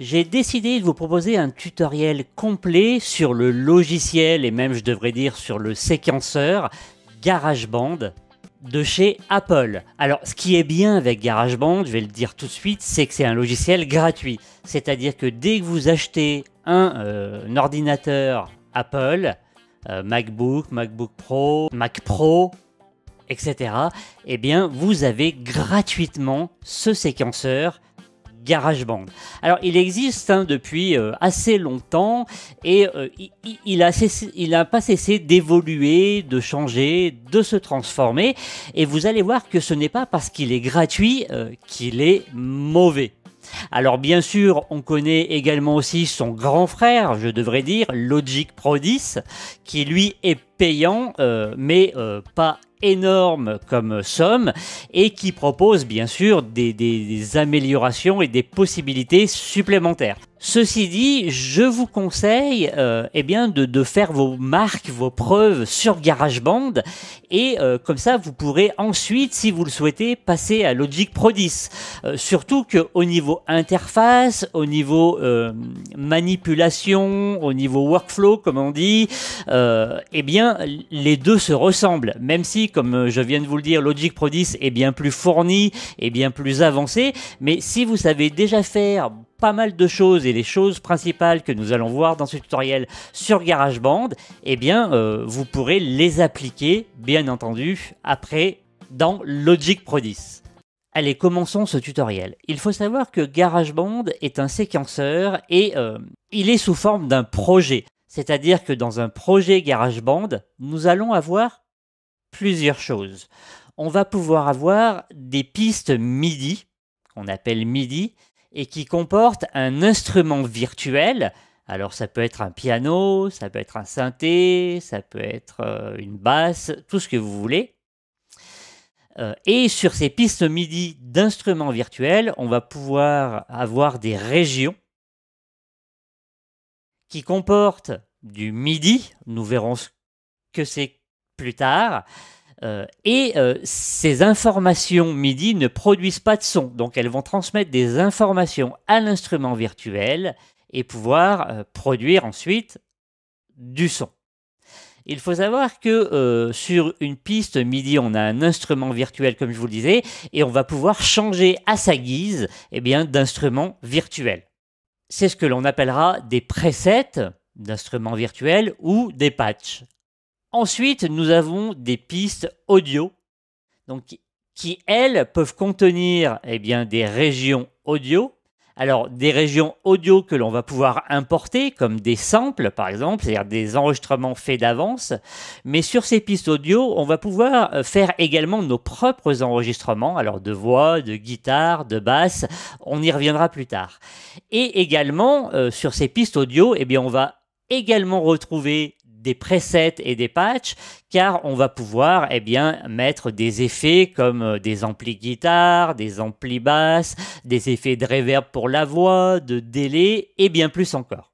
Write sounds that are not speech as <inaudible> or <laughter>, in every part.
J'ai décidé de vous proposer un tutoriel complet sur le logiciel et même je devrais dire sur le séquenceur GarageBand de chez Apple. Alors ce qui est bien avec GarageBand, je vais le dire tout de suite, c'est que c'est un logiciel gratuit. C'est-à-dire que dès que vous achetez un, euh, ordinateur Apple, euh, MacBook, MacBook Pro, Mac Pro, etc., eh bien vous avez gratuitement ce séquenceur GarageBand. Alors il existe hein, depuis euh, assez longtemps et euh, il, a n'a pas cessé d'évoluer, de changer, de se transformer. Et vous allez voir que ce n'est pas parce qu'il est gratuit euh, qu'il est mauvais. Alors bien sûr, on connaît également aussi son grand frère, je devrais dire, Logic Pro qui lui est payant, mais pas énorme comme somme et qui propose bien sûr des, des améliorations et des possibilités supplémentaires. Ceci dit, je vous conseille euh, eh bien de, de, faire vos marques, vos preuves sur GarageBand et euh, comme ça vous pourrez ensuite, si vous le souhaitez, passer à Logic Pro 10. Euh, surtout qu'au niveau interface, au niveau euh, manipulation, au niveau workflow comme on dit, euh, eh bien les deux se ressemblent. Même si, comme je viens de vous le dire, Logic Pro 10 est bien plus fourni, est bien plus avancé, mais si vous savez déjà faire pas mal de choses et les choses principales que nous allons voir dans ce tutoriel sur GarageBand, eh bien, euh, vous pourrez les appliquer, bien entendu, après dans Logic Pro 10. Allez, commençons ce tutoriel. Il faut savoir que GarageBand est un séquenceur et euh, il est sous forme d'un projet. C'est-à-dire que dans un projet GarageBand, nous allons avoir plusieurs choses. On va pouvoir avoir des pistes MIDI, qu'on appelle MIDI, et qui comporte un instrument virtuel. Alors ça peut être un piano, ça peut être un synthé, ça peut être euh, une basse, tout ce que vous voulez. Euh, et sur ces pistes MIDI d'instruments virtuels, on va pouvoir avoir des régions qui comportent du MIDI, nous verrons ce que c'est plus tard, euh, et euh, ces informations MIDI ne produisent pas de son, donc elles vont transmettre des informations à l'instrument virtuel et pouvoir euh, produire ensuite du son. Il faut savoir que sur une piste MIDI, on a un instrument virtuel, comme je vous le disais, et on va pouvoir changer à sa guise eh d'instrument virtuel. C'est ce que l'on appellera des presets d'instruments virtuels ou des patchs. Ensuite, nous avons des pistes audio, donc qui elles peuvent contenir eh bien, des régions audio. Alors des régions audio que l'on va pouvoir importer, comme des samples par exemple, c'est-à-dire des enregistrements faits d'avance. Mais sur ces pistes audio, on va pouvoir euh, faire également nos propres enregistrements, alors de voix, de guitare, de basse. On y reviendra plus tard. Et également euh, sur ces pistes audio, eh bien, on va également retrouver des presets et des patchs, car on va pouvoir eh bien, mettre des effets comme euh, des amplis guitare, des amplis basses, des effets de reverb pour la voix, de délai et bien plus encore.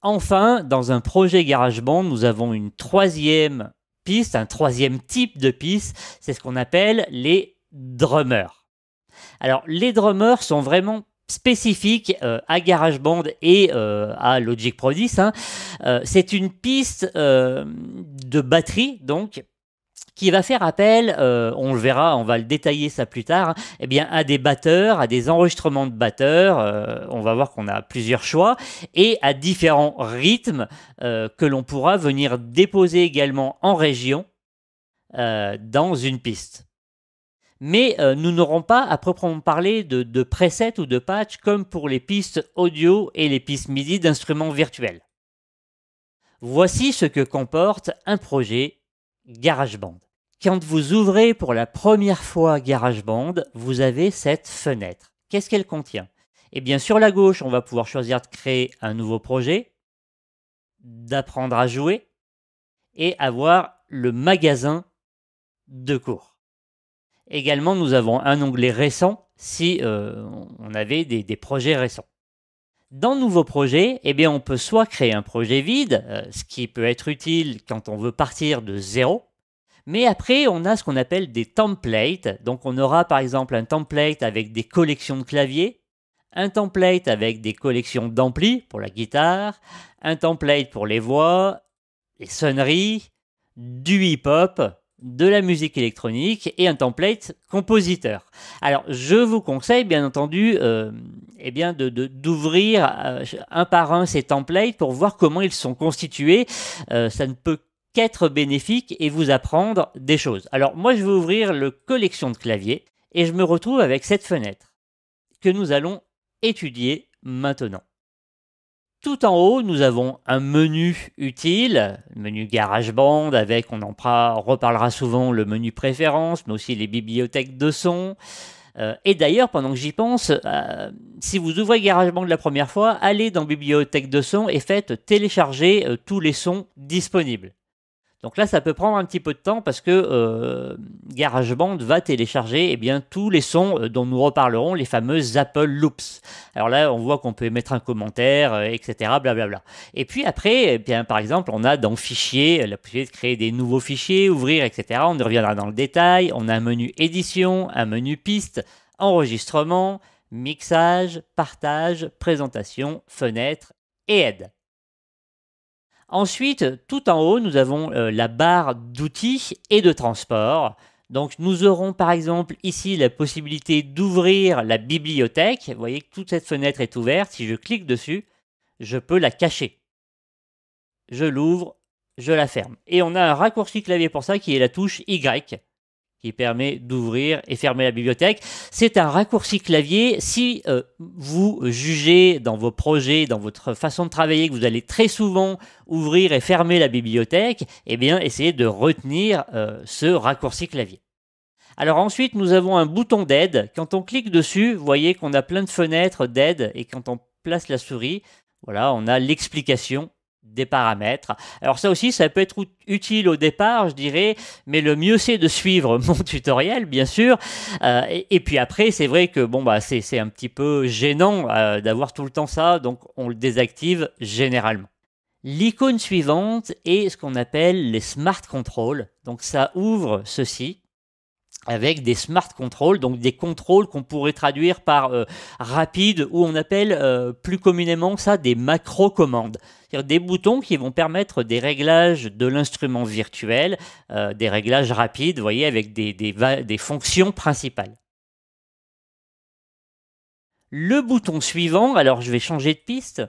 Enfin, dans un projet GarageBand, nous avons une troisième piste, un troisième type de piste, c'est ce qu'on appelle les drummers. Alors les drummers sont vraiment spécifique euh, à GarageBand et euh, à Logic Pro hein. euh, c'est une piste de batterie, donc qui va faire appel, on le verra, on va le détailler ça plus tard, eh bien, à des batteurs, à des enregistrements de batteurs, on va voir qu'on a plusieurs choix, et à différents rythmes que l'on pourra venir déposer également en région dans une piste mais euh, nous n'aurons pas à proprement parler de, de presets ou de patch comme pour les pistes audio et les pistes MIDI d'instruments virtuels. Voici ce que comporte un projet GarageBand. Quand vous ouvrez pour la première fois GarageBand, vous avez cette fenêtre. Qu'est-ce qu'elle contient Eh bien, sur la gauche, on va pouvoir choisir de créer un nouveau projet, d'apprendre à jouer et avoir le magasin de cours. Également, nous avons un onglet récent si euh, on avait des, projets récents. Dans Nouveaux projets eh », on peut soit créer un projet vide, euh, ce qui peut être utile quand on veut partir de zéro, mais après, on a ce qu'on appelle des templates. Donc, on aura par exemple un template avec des collections de claviers, un template avec des collections d'amplis pour la guitare, un template pour les voix, les sonneries, du hip-hop, de la musique électronique et un template compositeur. Alors je vous conseille bien entendu euh, eh bien de, d'ouvrir euh, un par un ces templates pour voir comment ils sont constitués. Euh, ça ne peut qu'être bénéfique et vous apprendre des choses. Alors moi je vais ouvrir le collection de claviers et je me retrouve avec cette fenêtre que nous allons étudier maintenant. Tout en haut, nous avons un menu utile, menu GarageBand avec, on en reparlera souvent, le menu préférence, mais aussi les bibliothèques de son. Euh, et d'ailleurs, pendant que j'y pense, euh, si vous ouvrez GarageBand la première fois, allez dans bibliothèque de son et faites télécharger euh, tous les sons disponibles. Donc là, ça peut prendre un petit peu de temps parce que euh, GarageBand va télécharger eh bien, tous les sons euh, dont nous reparlerons, les fameuses Apple Loops. Alors là, on voit qu'on peut mettre un commentaire, euh, etc. Blablabla. Et puis après, eh par exemple, on a dans Fichiers, la possibilité de créer des nouveaux fichiers, ouvrir, etc. On y reviendra dans le détail. On a un menu Édition, un menu Piste, Enregistrement, Mixage, Partage, Présentation, Fenêtre et Aide. Ensuite, tout en haut, nous avons euh, la barre d'outils et de transport. Donc nous aurons par exemple ici la possibilité d'ouvrir la bibliothèque. Vous voyez que toute cette fenêtre est ouverte. Si je clique dessus, je peux la cacher. Je l'ouvre, je la ferme. Et on a un raccourci clavier pour ça qui est la touche Y qui permet d'ouvrir et fermer la bibliothèque. C'est un raccourci clavier. Si euh, vous jugez dans vos projets, dans votre façon de travailler, que vous allez très souvent ouvrir et fermer la bibliothèque, eh bien, essayez de retenir euh, ce raccourci clavier. Alors ensuite, nous avons un bouton d'aide. Quand on clique dessus, vous voyez qu'on a plein de fenêtres d'aide et quand on place la souris, voilà, on a l'explication des paramètres. Alors ça aussi, ça peut être utile au départ, je dirais, mais le mieux c'est de suivre <laughs> mon tutoriel, bien sûr. Euh, et, puis après, c'est vrai que bon bah c'est un petit peu gênant euh, d'avoir tout le temps ça, donc on le désactive généralement. L'icône suivante est ce qu'on appelle les smart controls. Donc ça ouvre ceci avec des smart controls, donc des contrôles qu'on pourrait traduire par rapides, euh, rapide ou on appelle euh, plus communément ça des macro-commandes. C'est-à-dire des boutons qui vont permettre des réglages de l'instrument virtuel, euh, des réglages rapides, vous voyez, avec des fonctions principales. Le bouton suivant, alors je vais changer de piste,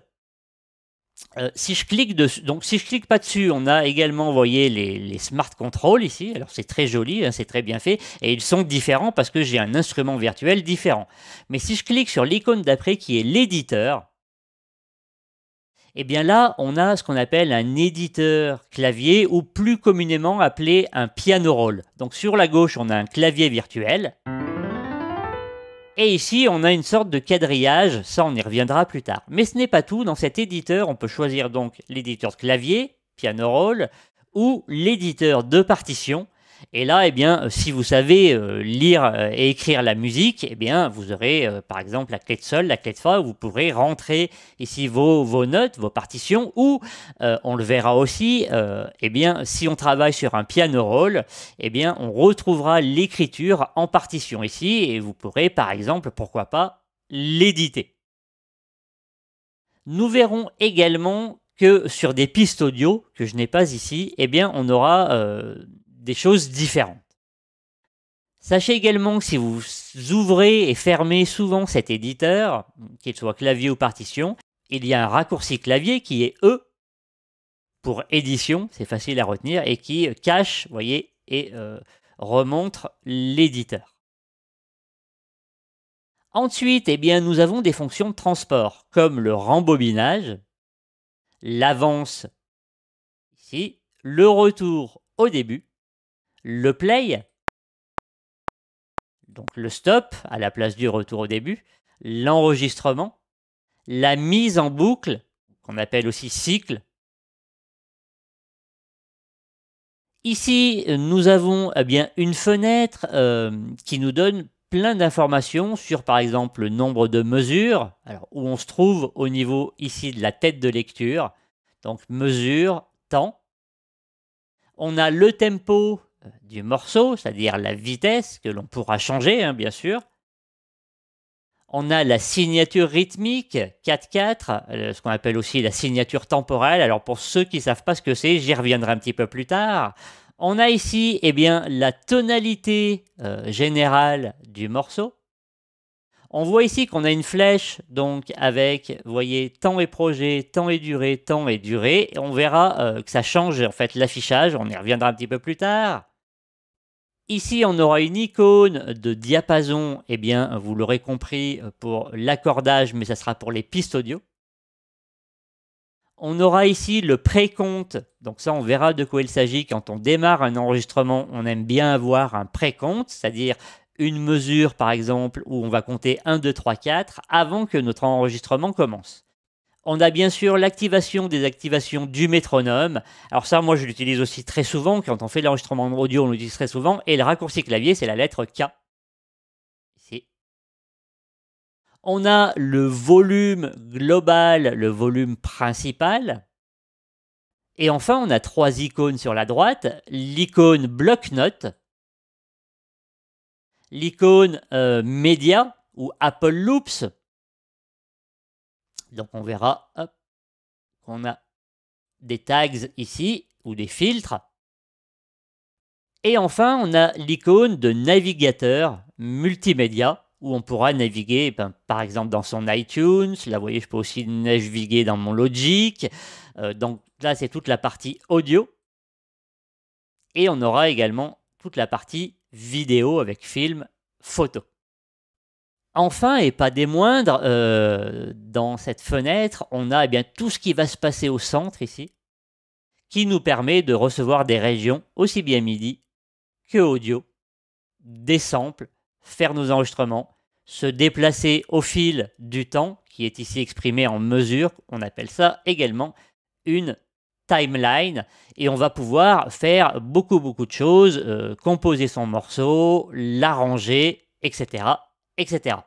euh, si je clique donc si je clique pas dessus, on a également, vous voyez, les, smart controls ici. Alors c'est très joli, hein, c'est très bien fait, et ils sont différents parce que j'ai un instrument virtuel différent. Mais si je clique sur l'icône d'après qui est l'éditeur, eh bien là, on a ce qu'on appelle un éditeur clavier ou plus communément appelé un piano roll. Donc sur la gauche, on a un clavier virtuel. Et ici, on a une sorte de quadrillage, ça on y reviendra plus tard. Mais ce n'est pas tout, dans cet éditeur, on peut choisir donc l'éditeur de clavier, piano roll, ou l'éditeur de partition, et là, eh bien, euh, si vous savez euh, lire euh, et écrire la musique, eh bien, vous aurez par exemple la clé de sol, la clé de fa, vous pourrez rentrer ici vos, notes, vos partitions, ou on le verra aussi, eh bien, si on travaille sur un piano roll, eh bien, on retrouvera l'écriture en partition ici, et vous pourrez par exemple, pourquoi pas, l'éditer. Nous verrons également que sur des pistes audio que je n'ai pas ici, eh bien, on aura des choses différentes. Sachez également que si vous ouvrez et fermez souvent cet éditeur, qu'il soit clavier ou partition, il y a un raccourci clavier qui est E pour édition, c'est facile à retenir, et qui euh, cache, voyez, et euh, remontre l'éditeur. Ensuite, eh bien, nous avons des fonctions de transport, comme le rembobinage, l'avance ici, le retour au début, le play, donc le stop à la place du retour au début, l'enregistrement, la mise en boucle, qu'on appelle aussi cycle. Ici, nous avons eh bien, une fenêtre euh, qui nous donne plein d'informations sur, par exemple, le nombre de mesures, alors, où on se trouve au niveau ici de la tête de lecture, donc mesure, temps. On a le tempo euh, du morceau, c'est-à-dire la vitesse que l'on pourra changer, hein, bien sûr. On a la signature rythmique 4-4, euh, ce qu'on appelle aussi la signature temporelle. Alors pour ceux qui ne savent pas ce que c'est, j'y reviendrai un petit peu plus tard. On a ici eh bien, la tonalité euh, générale du morceau. On voit ici qu'on a une flèche, donc avec, voyez, temps et projet, temps et durée, temps et durée. on verra que ça change en fait l'affichage, on y reviendra un petit peu plus tard. Ici, on aura une icône de diapason, et eh bien, vous l'aurez compris, euh, pour l'accordage, mais ça sera pour les pistes audio. On aura ici le précompte, donc ça on verra de quoi il s'agit quand on démarre un enregistrement, on aime bien avoir un précompte, c'est-à-dire une mesure par exemple où on va compter 1, 2, 3, 4 avant que notre enregistrement commence. On a bien sûr l'activation des activations du métronome. Alors ça, moi, je l'utilise aussi très souvent. Quand on fait l'enregistrement audio, on l'utilise très souvent. Et le raccourci clavier, c'est la lettre K. Ici. On a le volume global, le volume principal. Et enfin, on a trois icônes sur la droite. L'icône bloc-notes, l'icône euh, média ou Apple Loops, donc on verra qu'on a des tags ici ou des filtres. Et enfin, on a l'icône de navigateur multimédia où on pourra naviguer ben, par exemple dans son iTunes. Là, vous voyez, je peux aussi naviguer dans mon Logic. Euh, donc là, c'est toute la partie audio. Et on aura également toute la partie vidéo avec film, photo. Enfin, et pas des moindres, euh, dans cette fenêtre, on a eh bien, tout ce qui va se passer au centre ici, qui nous permet de recevoir des régions, aussi bien MIDI que audio, des samples, faire nos enregistrements, se déplacer au fil du temps, qui est ici exprimé en mesure, on appelle ça également une timeline et on va pouvoir faire beaucoup beaucoup de choses, euh, composer son morceau, l'arranger, etc etc.